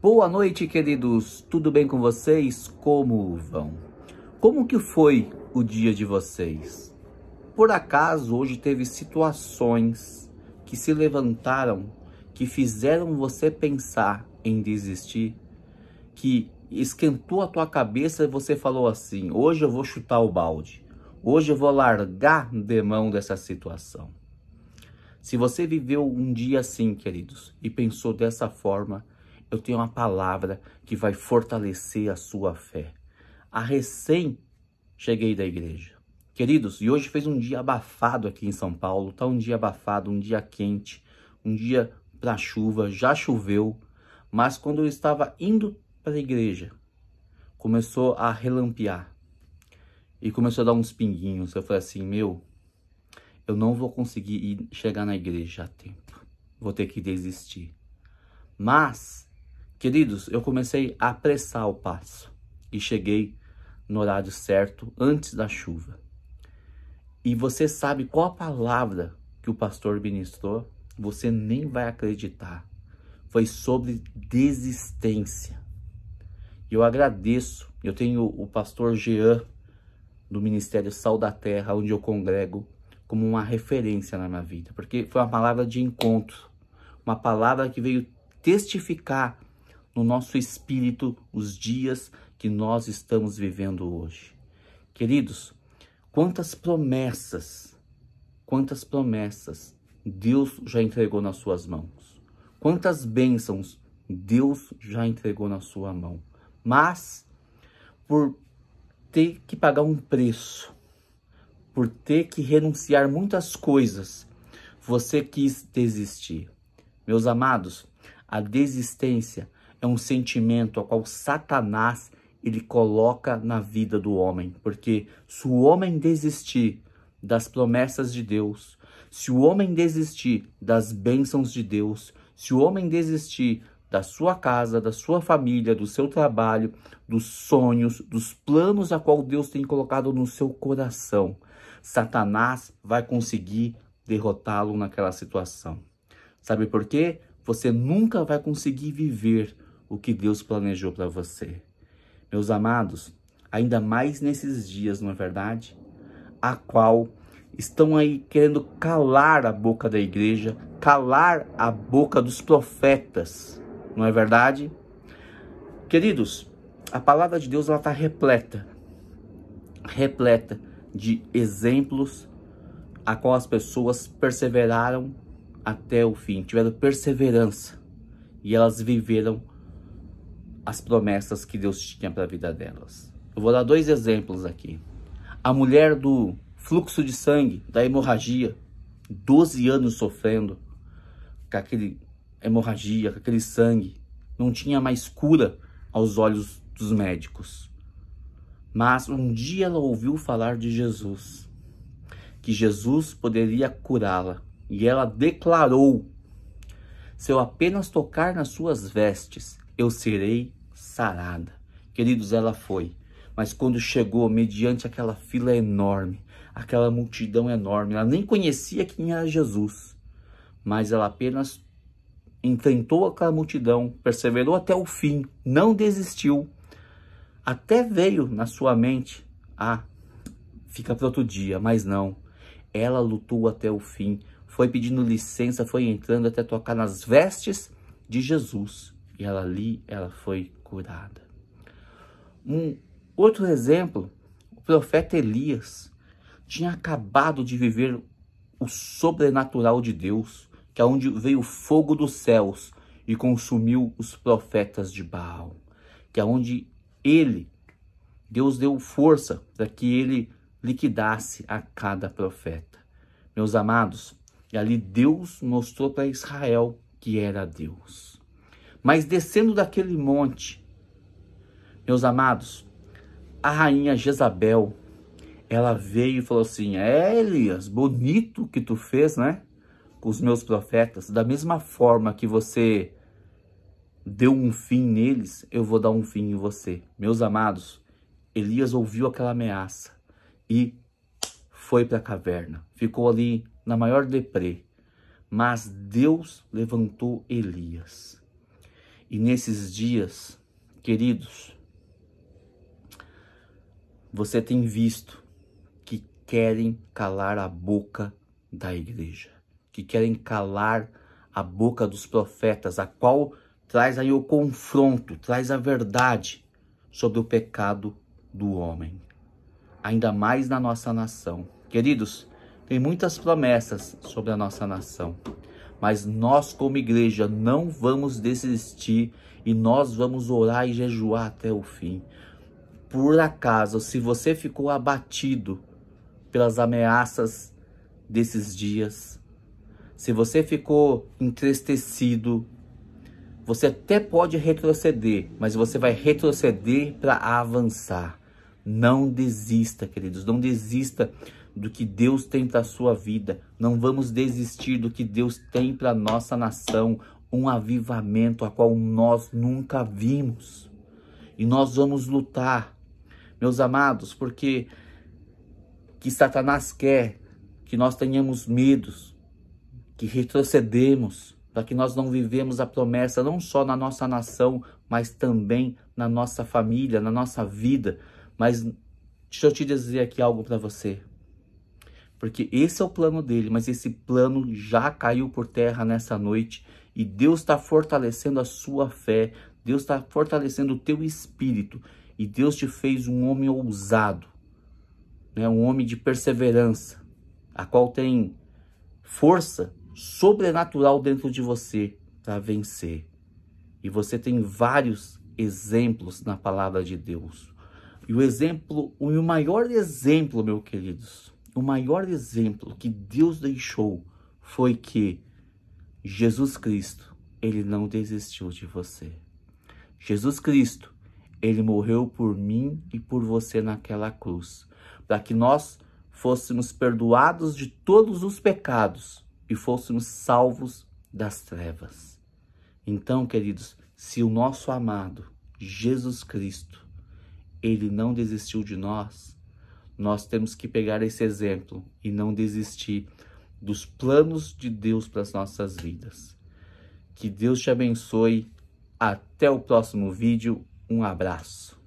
Boa noite, queridos. Tudo bem com vocês? Como vão? Como que foi o dia de vocês? Por acaso hoje teve situações que se levantaram, que fizeram você pensar em desistir, que esquentou a tua cabeça e você falou assim: "Hoje eu vou chutar o balde. Hoje eu vou largar de mão dessa situação". Se você viveu um dia assim, queridos, e pensou dessa forma, eu tenho uma palavra que vai fortalecer a sua fé. A recém cheguei da igreja. Queridos, e hoje fez um dia abafado aqui em São Paulo, tá um dia abafado, um dia quente, um dia para chuva, já choveu, mas quando eu estava indo para a igreja, começou a relampear e começou a dar uns pinguinhos. Eu falei assim, meu, eu não vou conseguir ir, chegar na igreja a tempo, vou ter que desistir. Mas Queridos, eu comecei a apressar o passo e cheguei no horário certo, antes da chuva. E você sabe qual a palavra que o pastor ministrou? Você nem vai acreditar. Foi sobre desistência. E eu agradeço. Eu tenho o pastor Jean, do Ministério Sal da Terra, onde eu congrego, como uma referência na minha vida. Porque foi uma palavra de encontro. Uma palavra que veio testificar no nosso espírito os dias que nós estamos vivendo hoje. Queridos, quantas promessas, quantas promessas Deus já entregou nas suas mãos. Quantas bênçãos Deus já entregou na sua mão. Mas, por ter que pagar um preço, por ter que renunciar muitas coisas, você quis desistir. Meus amados, a desistência é um sentimento ao qual Satanás ele coloca na vida do homem, porque se o homem desistir das promessas de Deus, se o homem desistir das bênçãos de Deus, se o homem desistir da sua casa, da sua família, do seu trabalho, dos sonhos, dos planos a qual Deus tem colocado no seu coração, Satanás vai conseguir derrotá-lo naquela situação. Sabe por quê? Você nunca vai conseguir viver o que Deus planejou para você. Meus amados, ainda mais nesses dias, não é verdade? A qual estão aí querendo calar a boca da igreja, calar a boca dos profetas, não é verdade? Queridos, a palavra de Deus está repleta, repleta de exemplos a qual as pessoas perseveraram até o fim, tiveram perseverança e elas viveram as promessas que Deus tinha para a vida delas. Eu vou dar dois exemplos aqui. A mulher do fluxo de sangue, da hemorragia, 12 anos sofrendo com aquele hemorragia, com aquele sangue, não tinha mais cura aos olhos dos médicos. Mas um dia ela ouviu falar de Jesus, que Jesus poderia curá-la, e ela declarou: Se eu apenas tocar nas suas vestes, eu serei sarada. Queridos, ela foi. Mas quando chegou, mediante aquela fila enorme, aquela multidão enorme, ela nem conhecia quem era Jesus, mas ela apenas enfrentou aquela multidão, perseverou até o fim, não desistiu. Até veio na sua mente, ah, fica para outro dia, mas não. Ela lutou até o fim, foi pedindo licença, foi entrando até tocar nas vestes de Jesus e ela ali ela foi curada. Um outro exemplo, o profeta Elias tinha acabado de viver o sobrenatural de Deus, que é onde veio o fogo dos céus e consumiu os profetas de Baal, que é onde ele, Deus deu força para que ele liquidasse a cada profeta. Meus amados, e ali Deus mostrou para Israel que era Deus. Mas descendo daquele monte, meus amados, a rainha Jezabel, ela veio e falou assim: É, Elias, bonito que tu fez, né? Com os meus profetas. Da mesma forma que você deu um fim neles, eu vou dar um fim em você. Meus amados, Elias ouviu aquela ameaça e foi para a caverna. Ficou ali na maior deprê. Mas Deus levantou Elias. E nesses dias, queridos, você tem visto que querem calar a boca da igreja, que querem calar a boca dos profetas, a qual traz aí o confronto, traz a verdade sobre o pecado do homem, ainda mais na nossa nação. Queridos, tem muitas promessas sobre a nossa nação. Mas nós, como igreja, não vamos desistir e nós vamos orar e jejuar até o fim. Por acaso, se você ficou abatido pelas ameaças desses dias, se você ficou entristecido, você até pode retroceder, mas você vai retroceder para avançar. Não desista, queridos, não desista do que Deus tem para a sua vida. Não vamos desistir do que Deus tem para a nossa nação. Um avivamento a qual nós nunca vimos. E nós vamos lutar, meus amados, porque que Satanás quer que nós tenhamos medos, que retrocedemos, para que nós não vivemos a promessa não só na nossa nação, mas também na nossa família, na nossa vida. Mas deixa eu te dizer aqui algo para você porque esse é o plano dele, mas esse plano já caiu por terra nessa noite e Deus está fortalecendo a sua fé, Deus está fortalecendo o teu espírito e Deus te fez um homem ousado, né? um homem de perseverança, a qual tem força sobrenatural dentro de você para vencer. E você tem vários exemplos na palavra de Deus. E o exemplo, o maior exemplo, meu queridos, o maior exemplo que Deus deixou foi que Jesus Cristo, ele não desistiu de você. Jesus Cristo, ele morreu por mim e por você naquela cruz, para que nós fôssemos perdoados de todos os pecados e fôssemos salvos das trevas. Então, queridos, se o nosso amado Jesus Cristo, ele não desistiu de nós, nós temos que pegar esse exemplo e não desistir dos planos de Deus para as nossas vidas. Que Deus te abençoe. Até o próximo vídeo. Um abraço.